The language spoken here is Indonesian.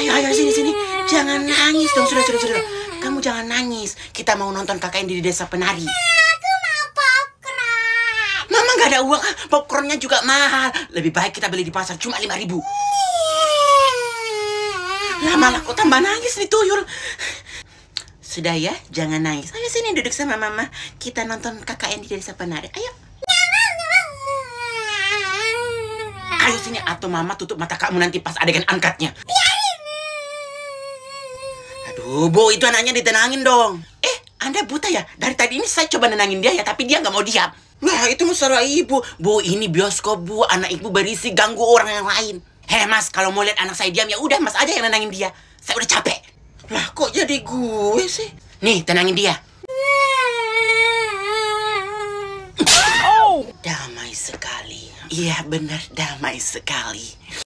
Ayo, ayo sini sini. Jangan nangis dong, sudah sudah sudah. Kamu jangan nangis. Kita mau nonton kakak yang di desa penari. Iya, mama nggak ada uang, popcornnya juga mahal. Lebih baik kita beli di pasar cuma lima ribu. Iya. Lah malah kok tambah nangis nih tuyul. Sudah ya, jangan nangis. Ayo sini duduk sama mama. Kita nonton KKN di desa penari. Ayo. Ayo sini atau mama tutup mata kamu nanti pas adegan angkatnya. Iya, Aduh, Bu, itu anaknya ditenangin dong. Eh, Anda buta ya? Dari tadi ini saya coba nenangin dia ya, tapi dia nggak mau diam. Lah, itu masalah ibu. Bu, ini bioskop, Bu. Anak ibu berisi ganggu orang yang lain. he Mas, kalau mau lihat anak saya diam ya udah Mas aja yang nenangin dia. Saya udah capek. Lah, kok jadi gue sih? Nih, tenangin dia. Oh. Damai sekali. Iya, benar damai sekali.